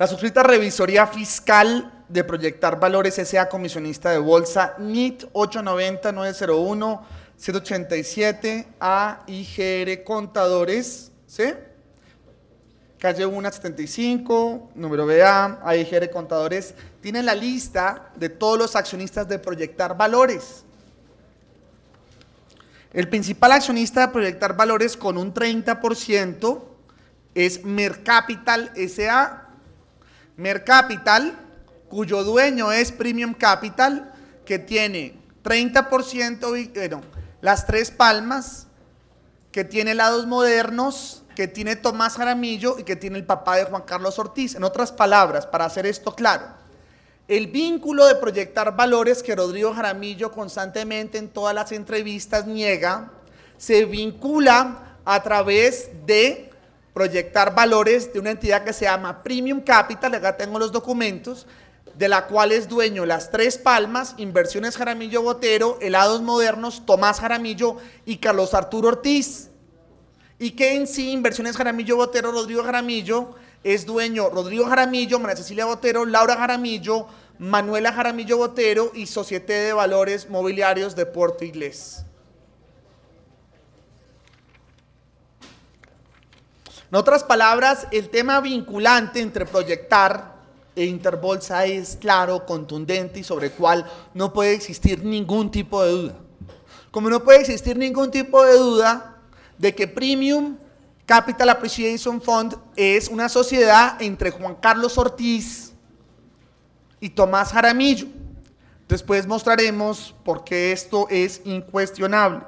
La suscrita Revisoría Fiscal de Proyectar Valores S.A. Comisionista de Bolsa NIT 890901 187 a Contadores, ¿sí? Calle 175, número BA, A.I.G.R. Contadores. Tiene la lista de todos los accionistas de Proyectar Valores. El principal accionista de Proyectar Valores con un 30% es Mercapital S.A., Capital, cuyo dueño es Premium Capital, que tiene 30%, bueno, Las Tres Palmas, que tiene Lados Modernos, que tiene Tomás Jaramillo y que tiene el papá de Juan Carlos Ortiz. En otras palabras, para hacer esto claro, el vínculo de proyectar valores que Rodrigo Jaramillo constantemente en todas las entrevistas niega, se vincula a través de proyectar valores de una entidad que se llama Premium Capital, acá tengo los documentos, de la cual es dueño Las Tres Palmas, Inversiones Jaramillo Botero, Helados Modernos, Tomás Jaramillo y Carlos Arturo Ortiz. Y que en sí, Inversiones Jaramillo Botero, Rodrigo Jaramillo, es dueño Rodrigo Jaramillo, María Cecilia Botero, Laura Jaramillo, Manuela Jaramillo Botero y Societe de Valores Mobiliarios de Puerto Inglés. En otras palabras, el tema vinculante entre proyectar e interbolsa es claro, contundente y sobre el cual no puede existir ningún tipo de duda. Como no puede existir ningún tipo de duda de que Premium Capital Appreciation Fund es una sociedad entre Juan Carlos Ortiz y Tomás Jaramillo. Después mostraremos por qué esto es incuestionable.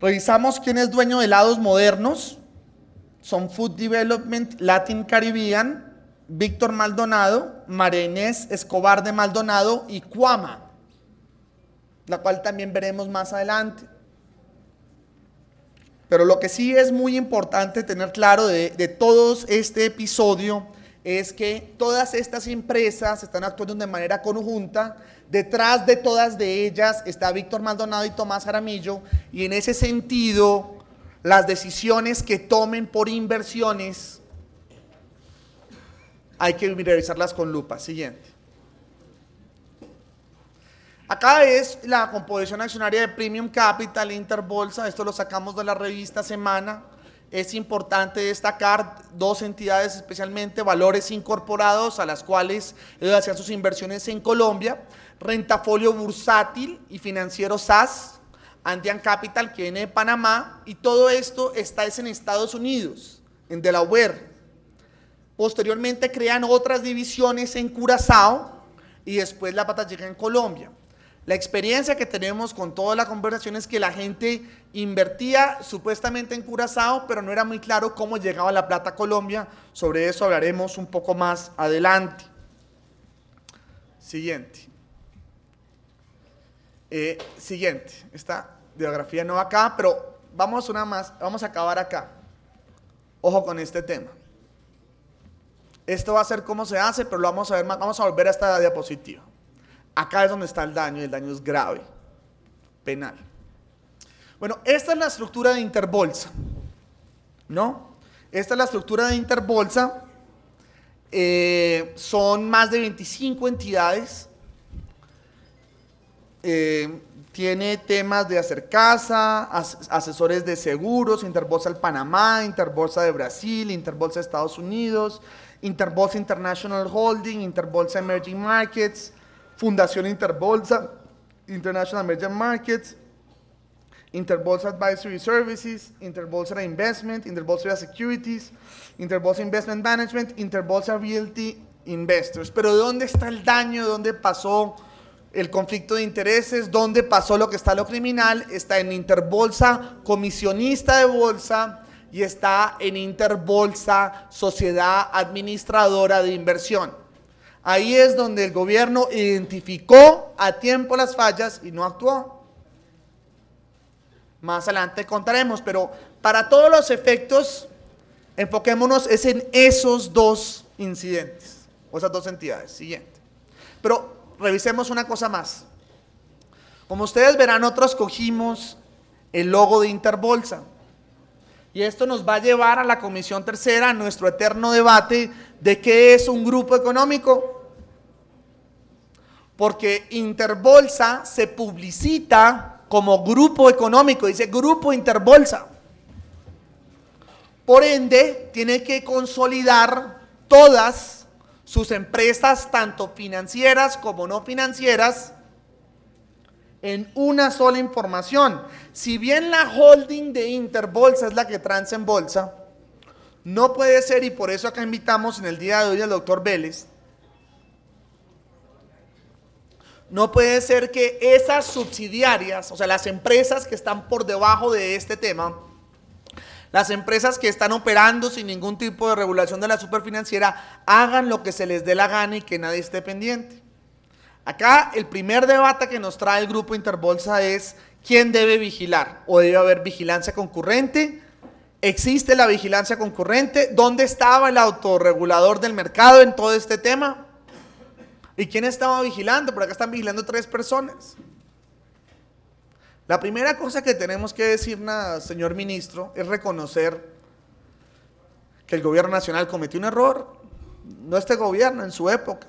Revisamos quién es dueño de helados modernos. Son Food Development Latin Caribbean, Víctor Maldonado, María Escobar de Maldonado y Cuama, la cual también veremos más adelante. Pero lo que sí es muy importante tener claro de, de todo este episodio es que todas estas empresas están actuando de manera conjunta. Detrás de todas de ellas está Víctor Maldonado y Tomás Aramillo. Y en ese sentido, las decisiones que tomen por inversiones hay que revisarlas con lupa. Siguiente. Acá es la composición accionaria de Premium Capital, Interbolsa. Esto lo sacamos de la revista Semana es importante destacar dos entidades, especialmente valores incorporados a las cuales eh, hacían sus inversiones en Colombia, Rentafolio Bursátil y Financiero SAS, Andean Capital que viene de Panamá, y todo esto está en Estados Unidos, en Delaware. Posteriormente crean otras divisiones en Curazao y después la pata llega en Colombia. La experiencia que tenemos con toda la conversación es que la gente invertía supuestamente en Curazao, pero no era muy claro cómo llegaba la plata a Colombia. Sobre eso hablaremos un poco más adelante. Siguiente. Eh, siguiente. Esta biografía no va acá, pero vamos una más. Vamos a acabar acá. Ojo con este tema. Esto va a ser cómo se hace, pero lo vamos a ver más. Vamos a volver a esta diapositiva. Acá es donde está el daño y el daño es grave, penal. Bueno, esta es la estructura de interbolsa, ¿no? Esta es la estructura de interbolsa. Eh, son más de 25 entidades. Eh, tiene temas de hacer casa, asesores de seguros, Interbolsa del Panamá, Interbolsa de Brasil, Interbolsa de Estados Unidos, Interbolsa International Holding, Interbolsa Emerging Markets, Fundación Interbolsa, International Emerging Markets, Interbolsa Advisory Services, Interbolsa Investment, Interbolsa Securities, Interbolsa Investment Management, Interbolsa Realty Investors. Pero ¿dónde está el daño? ¿Dónde pasó el conflicto de intereses? ¿Dónde pasó lo que está lo criminal? Está en Interbolsa Comisionista de Bolsa y está en Interbolsa Sociedad Administradora de Inversión. Ahí es donde el gobierno identificó a tiempo las fallas y no actuó. Más adelante contaremos, pero para todos los efectos, enfoquémonos es en esos dos incidentes, o esas dos entidades. Siguiente. Pero revisemos una cosa más. Como ustedes verán, nosotros cogimos el logo de Interbolsa. Y esto nos va a llevar a la comisión tercera, a nuestro eterno debate de qué es un grupo económico. Porque Interbolsa se publicita como grupo económico, dice grupo Interbolsa. Por ende, tiene que consolidar todas sus empresas, tanto financieras como no financieras, en una sola información. Si bien la holding de Interbolsa es la que transa en bolsa, no puede ser, y por eso acá invitamos en el día de hoy al doctor Vélez, no puede ser que esas subsidiarias, o sea, las empresas que están por debajo de este tema, las empresas que están operando sin ningún tipo de regulación de la superfinanciera, hagan lo que se les dé la gana y que nadie esté pendiente. Acá el primer debate que nos trae el grupo Interbolsa es quién debe vigilar o debe haber vigilancia concurrente. ¿Existe la vigilancia concurrente? ¿Dónde estaba el autorregulador del mercado en todo este tema? ¿Y quién estaba vigilando? Por acá están vigilando tres personas. La primera cosa que tenemos que decir, señor ministro, es reconocer que el gobierno nacional cometió un error, no este gobierno, en su época.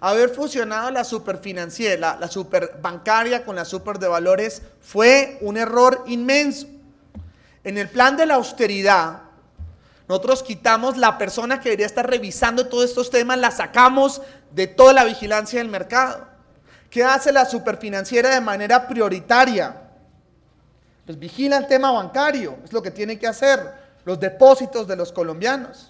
Haber fusionado la superfinanciera, la, superbancaria con la super de valores fue un error inmenso. En el plan de la austeridad, nosotros quitamos la persona que debería estar revisando todos estos temas, la sacamos de toda la vigilancia del mercado. ¿Qué hace la superfinanciera de manera prioritaria? Pues vigila el tema bancario, es lo que tiene que hacer, los depósitos de los colombianos.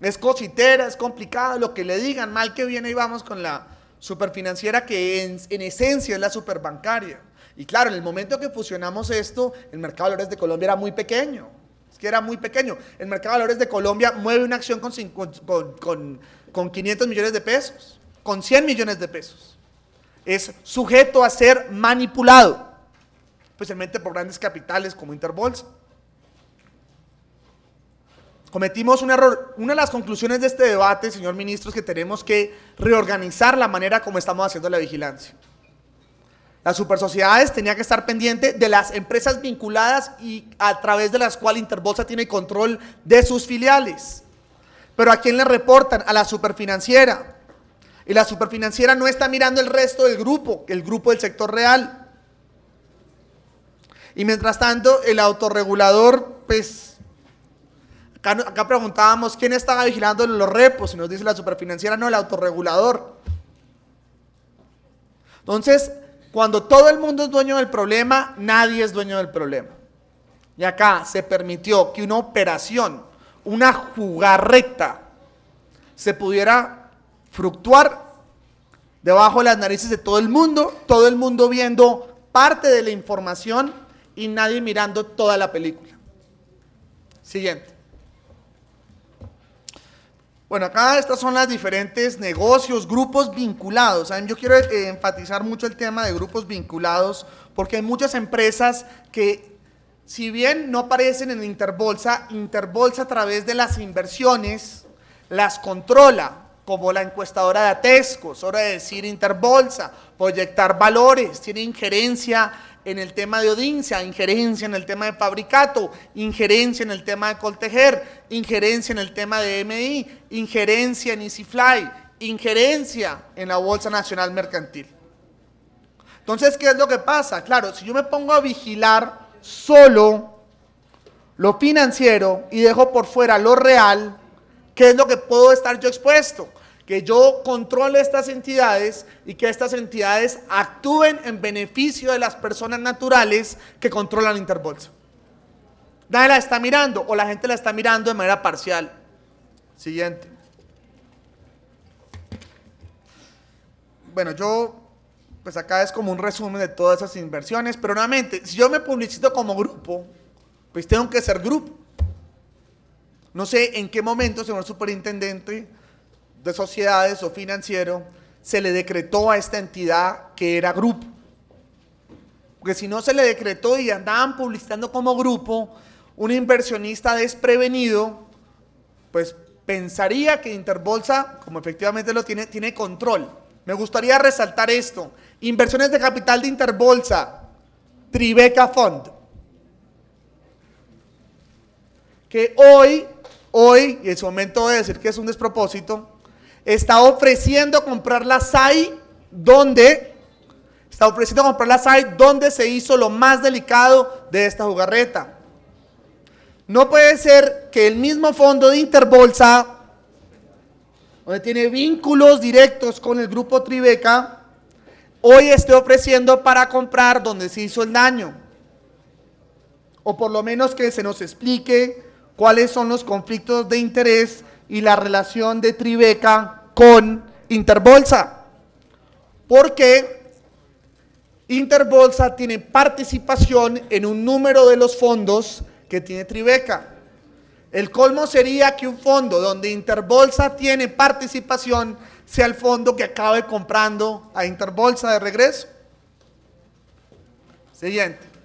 Es cositera, es complicada, lo que le digan, mal que viene y vamos con la superfinanciera que en, esencia es la superbancaria. Y claro, en el momento que fusionamos esto, el mercado de valores de Colombia era muy pequeño. Es que era muy pequeño. El mercado de valores de Colombia mueve una acción con, con 500 millones de pesos, con 100 millones de pesos. Es sujeto a ser manipulado, especialmente por grandes capitales como Interbolsa cometimos un error. Una de las conclusiones de este debate, señor ministro, es que tenemos que reorganizar la manera como estamos haciendo la vigilancia. Las supersociedades tenían que estar pendiente de las empresas vinculadas y a través de las cuales Interbolsa tiene control de sus filiales. Pero ¿a quién le reportan? A la superfinanciera. Y la superfinanciera no está mirando el resto del grupo, el grupo del sector real. Y mientras tanto, el autorregulador, pues Acá, preguntábamos quién estaba vigilando los repos y nos dice la superfinanciera, no, el autorregulador. Entonces, cuando todo el mundo es dueño del problema, nadie es dueño del problema. Y acá se permitió que una operación, una recta, se pudiera fructuar debajo de las narices de todo el mundo, todo el mundo viendo parte de la información y nadie mirando toda la película. Siguiente. Bueno, acá estas son las diferentes negocios, grupos vinculados. Yo quiero eh, enfatizar mucho el tema de grupos vinculados porque hay muchas empresas que, si bien no aparecen en Interbolsa, Interbolsa a través de las inversiones las controla, como la encuestadora de Atesco, es hora de decir Interbolsa, proyectar valores, tiene injerencia en el tema de audiencia, injerencia en el tema de Fabricato, injerencia en el tema de Coltejer, injerencia en el tema de MI, injerencia en EasyFly, injerencia en la Bolsa Nacional Mercantil. Entonces, ¿qué es lo que pasa? Claro, si yo me pongo a vigilar solo lo financiero y dejo por fuera lo real, ¿qué es lo que puedo estar yo expuesto? que yo controle estas entidades y que estas entidades actúen en beneficio de las personas naturales que controlan Interbolsa. Nadie la está mirando o la gente la está mirando de manera parcial. Siguiente. Bueno, yo, pues acá es como un resumen de todas esas inversiones, pero nuevamente, si yo me publicito como grupo, pues tengo que ser grupo. No sé en qué momento, señor superintendente, de Sociedades o financiero, se le decretó a esta entidad que era grupo. Porque si no se le decretó y andaban publicitando como grupo, un inversionista desprevenido, pues pensaría que Interbolsa, como efectivamente lo tiene, tiene control. Me gustaría resaltar esto. Inversiones de capital de Interbolsa, Tribeca Fund. Que hoy, hoy, y en su momento de decir que es un despropósito, está ofreciendo comprar la SAI donde está ofreciendo donde se hizo lo más delicado de esta jugarreta. No puede ser que el mismo fondo de Interbolsa, donde tiene vínculos directos con el grupo Tribeca, hoy esté ofreciendo para comprar donde se hizo el daño. O por lo menos que se nos explique cuáles son los conflictos de interés y la relación de Tribeca con Interbolsa, porque Interbolsa tiene participación en un número de los fondos que tiene Tribeca. El colmo sería que un fondo donde Interbolsa tiene participación sea el fondo que acabe comprando a Interbolsa de regreso. Siguiente.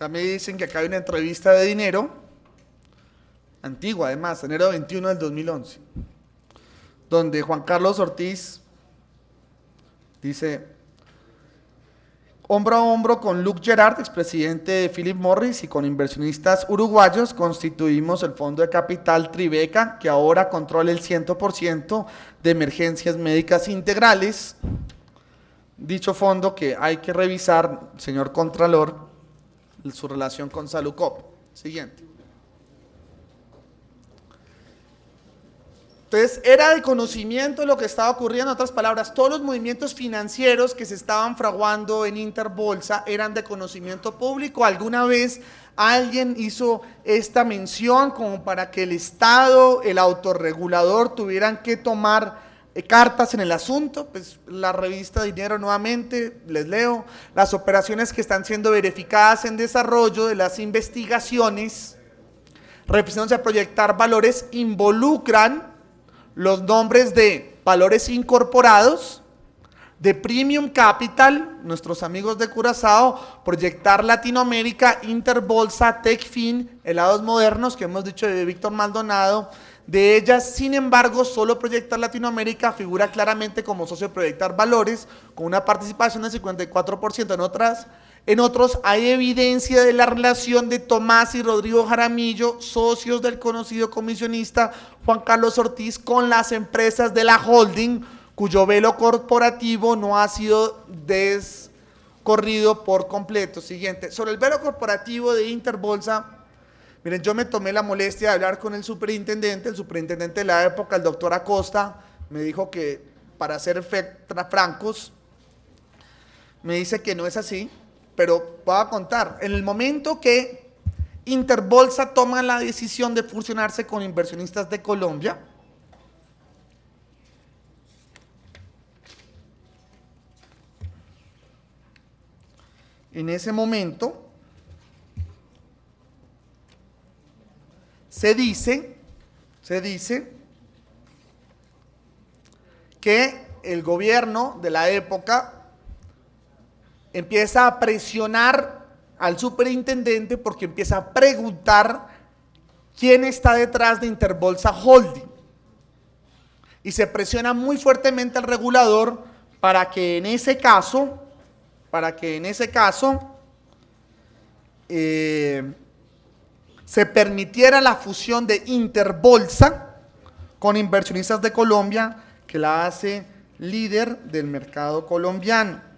También dicen que acá hay una entrevista de dinero, antigua además, enero 21 del 2011, donde Juan Carlos Ortiz dice, hombro a hombro con Luc Gerard, expresidente de Philip Morris, y con inversionistas uruguayos constituimos el fondo de capital Tribeca, que ahora controla el 100% de emergencias médicas integrales. Dicho fondo que hay que revisar, señor Contralor, su relación con Salucop. Siguiente. Entonces, era de conocimiento lo que estaba ocurriendo. En otras palabras, todos los movimientos financieros que se estaban fraguando en Interbolsa eran de conocimiento público. Alguna vez alguien hizo esta mención como para que el Estado, el autorregulador, tuvieran que tomar eh, cartas en el asunto, pues la revista Dinero nuevamente, les leo, las operaciones que están siendo verificadas en desarrollo de las investigaciones, refiriéndose a proyectar valores, involucran los nombres de valores incorporados, de Premium Capital, nuestros amigos de Curazao, Proyectar Latinoamérica, Interbolsa, Techfin, Helados Modernos, que hemos dicho de Víctor Maldonado, de ellas, sin embargo, solo Proyectar Latinoamérica figura claramente como socio de Proyectar Valores, con una participación del 54% en otras. En otros hay evidencia de la relación de Tomás y Rodrigo Jaramillo, socios del conocido comisionista Juan Carlos Ortiz, con las empresas de la holding, cuyo velo corporativo no ha sido descorrido por completo. Siguiente. Sobre el velo corporativo de Interbolsa, Miren, yo me tomé la molestia de hablar con el superintendente, el superintendente de la época, el doctor Acosta, me dijo que, para ser francos, me dice que no es así, pero voy a contar. En el momento que Interbolsa toma la decisión de fusionarse con inversionistas de Colombia, en ese momento se dice, se dice que el gobierno de la época empieza a presionar al superintendente porque empieza a preguntar quién está detrás de Interbolsa Holding. Y se presiona muy fuertemente al regulador para que en ese caso, para que en ese caso, eh, se permitiera la fusión de Interbolsa con inversionistas de Colombia, que la hace líder del mercado colombiano.